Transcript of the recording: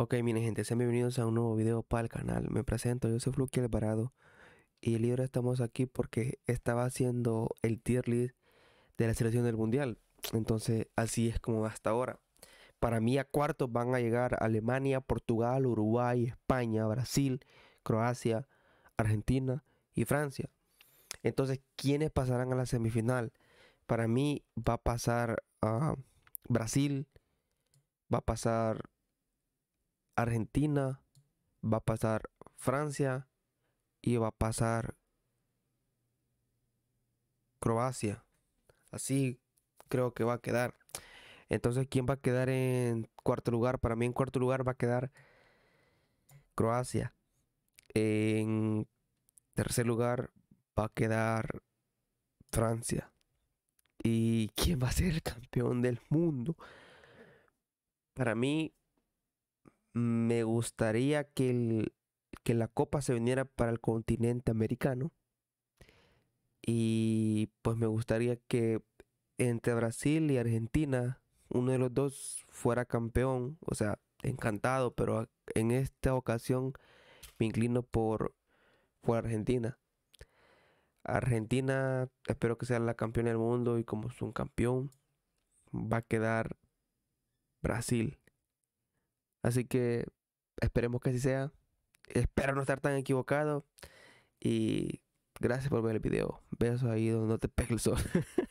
Ok, miren gente, sean bienvenidos a un nuevo video para el canal. Me presento, yo soy Fluky Alvarado y el libro estamos aquí porque estaba haciendo el tier list de la selección del mundial. Entonces, así es como hasta ahora. Para mí a cuartos van a llegar Alemania, Portugal, Uruguay, España, Brasil, Croacia, Argentina y Francia. Entonces, ¿quiénes pasarán a la semifinal? Para mí va a pasar ah, Brasil, va a pasar Argentina, va a pasar Francia y va a pasar Croacia. Así creo que va a quedar. Entonces, ¿quién va a quedar en cuarto lugar? Para mí en cuarto lugar va a quedar Croacia. En tercer lugar va a quedar Francia. ¿Y quién va a ser el campeón del mundo? Para mí me gustaría que, que la copa se viniera para el continente americano. Y pues me gustaría que entre Brasil y Argentina, uno de los dos fuera campeón. O sea, encantado, pero en esta ocasión me inclino por, por Argentina. Argentina, espero que sea la campeona del mundo y como es un campeón, va a quedar Brasil. Así que esperemos que así sea. Espero no estar tan equivocado. Y gracias por ver el video. Besos ahí donde no te pegue el sol.